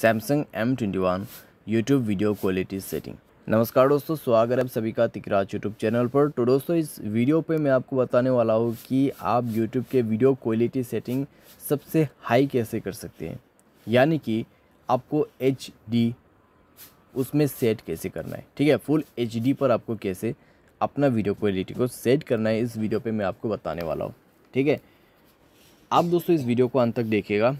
Samsung M twenty one YouTube video quality setting नमस्कार दोस्तों स्वागत है आप सभी का तिकराज यूट्यूब चैनल पर तो दोस्तों इस वीडियो पे मैं आपको बताने वाला हूँ कि आप यूट्यूब के वीडियो क्वालिटी सेटिंग सबसे हाई कैसे कर सकते हैं यानी कि आपको एच उसमें सेट कैसे करना है ठीक है फुल एच पर आपको कैसे अपना वीडियो क्वालिटी को सेट करना है इस वीडियो पे मैं आपको बताने वाला हूँ ठीक है आप दोस्तों इस वीडियो को अंत तक देखिएगा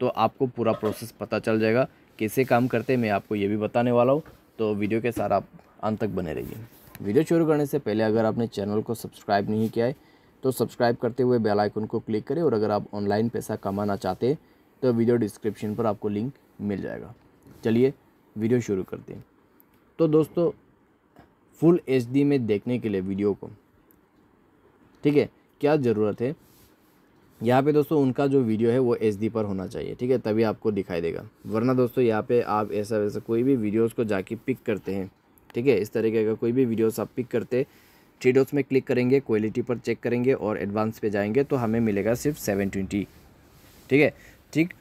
तो आपको पूरा प्रोसेस पता चल जाएगा कैसे काम करते हैं मैं आपको ये भी बताने वाला हूँ तो वीडियो के साथ आप अंत तक बने रहिए वीडियो शुरू करने से पहले अगर आपने चैनल को सब्सक्राइब नहीं किया है तो सब्सक्राइब करते हुए बेल आइकन को क्लिक करें और अगर आप ऑनलाइन पैसा कमाना चाहते हैं तो वीडियो डिस्क्रिप्शन पर आपको लिंक मिल जाएगा चलिए वीडियो शुरू करते हैं तो दोस्तों फुल एच में देखने के लिए वीडियो को ठीक है क्या ज़रूरत है यहाँ पे दोस्तों उनका जो वीडियो है वो एच पर होना चाहिए ठीक है तभी आपको दिखाई देगा वरना दोस्तों यहाँ पे आप ऐसा वैसा कोई भी वीडियोस को जाके पिक करते हैं ठीक है इस तरीके का कोई भी वीडियोस आप पिक करते ट्रेडोस में क्लिक करेंगे क्वालिटी पर चेक करेंगे और एडवांस पे जाएंगे तो हमें मिलेगा सिर्फ सेवन ट्वेंटी ठीक है ठीक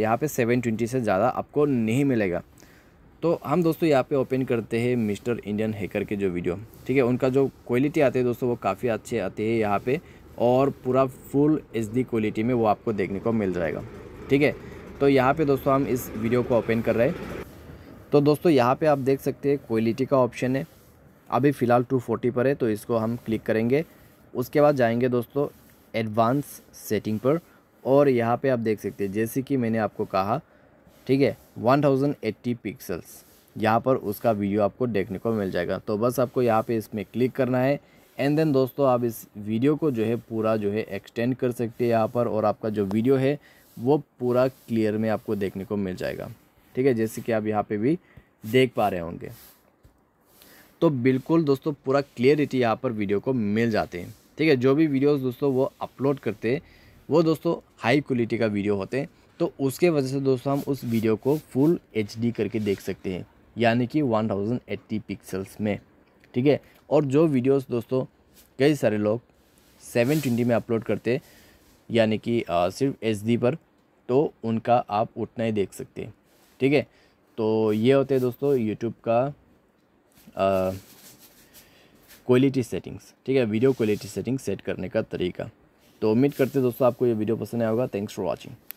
यहाँ पर सेवन ट्वेंटी से ज़्यादा आपको नहीं मिलेगा तो हम दोस्तों यहाँ पे ओपन करते हैं मिस्टर इंडियन हैकर के जो वीडियो ठीक है उनका जो क्वालिटी आते हैं दोस्तों वो काफ़ी अच्छे आते हैं यहाँ पे और पूरा फुल एच क्वालिटी में वो आपको देखने को मिल जाएगा ठीक है तो यहाँ पे दोस्तों हम इस वीडियो को ओपन कर रहे हैं तो दोस्तों यहाँ पे आप देख सकते हैं क्वालिटी का ऑप्शन है अभी फ़िलहाल 240 पर है तो इसको हम क्लिक करेंगे उसके बाद जाएंगे दोस्तों एडवांस सेटिंग पर और यहाँ पे आप देख सकते हैं जैसे कि मैंने आपको कहा ठीक है 1080 पिक्सल्स यहाँ पर उसका वीडियो आपको देखने को मिल जाएगा तो बस आपको यहाँ पर इसमें क्लिक करना है एंड देन दोस्तों आप इस वीडियो को जो है पूरा जो है एक्सटेंड कर सकते हैं यहाँ पर और आपका जो वीडियो है वो पूरा क्लियर में आपको देखने को मिल जाएगा ठीक है जैसे कि आप यहाँ पे भी देख पा रहे होंगे तो बिल्कुल दोस्तों पूरा क्लियरिटी यहाँ पर वीडियो को मिल जाते हैं ठीक है जो भी वीडियोस दोस्तों वो अपलोड करते हैं वो दोस्तों हाई क्वालिटी का वीडियो होते हैं तो उसके वजह से दोस्तों हम उस वीडियो को फुल एच करके देख सकते हैं यानी कि वन पिक्सल्स में ठीक है और जो वीडियोस दोस्तों कई सारे लोग सेवन ट्वेंटी में अपलोड करते यानी कि सिर्फ एच पर तो उनका आप उतना ही देख सकते हैं ठीक है तो ये होते हैं दोस्तों यूट्यूब का क्वालिटी सेटिंग्स ठीक है वीडियो क्वालिटी सेटिंग सेट करने का तरीका तो उम्मीद करते हैं दोस्तों आपको ये वीडियो पसंद आया होगा थैंक्स फॉर वॉचिंग